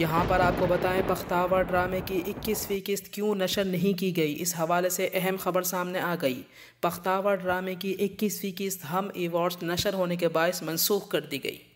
यहाँ पर आपको बताएं पख्तावर ड्रामे की इक्कीसवीं किस्त क्यों नशर नहीं की गई इस हवाले से अहम खबर सामने आ गई पख्तावर ड्रामे की इक्कीसवीं किस्त हम एवॉर्ड्स नशर होने के बायस मनसूख कर दी गई